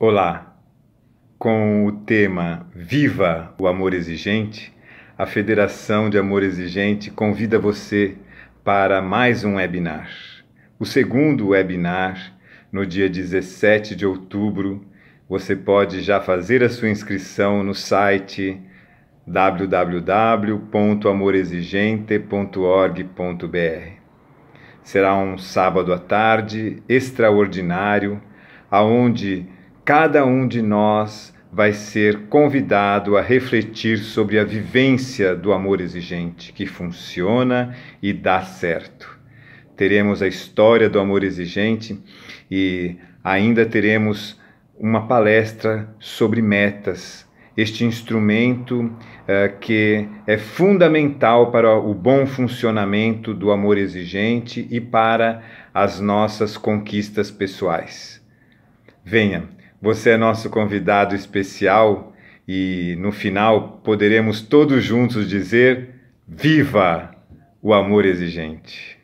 Olá! Com o tema Viva o Amor Exigente, a Federação de Amor Exigente convida você para mais um webinar. O segundo webinar, no dia 17 de outubro, você pode já fazer a sua inscrição no site www.amorexigente.org.br. Será um sábado à tarde extraordinário, aonde cada um de nós vai ser convidado a refletir sobre a vivência do amor exigente, que funciona e dá certo. Teremos a história do amor exigente e ainda teremos uma palestra sobre metas, este instrumento uh, que é fundamental para o bom funcionamento do amor exigente e para as nossas conquistas pessoais. Venha! Você é nosso convidado especial e no final poderemos todos juntos dizer: Viva o amor exigente!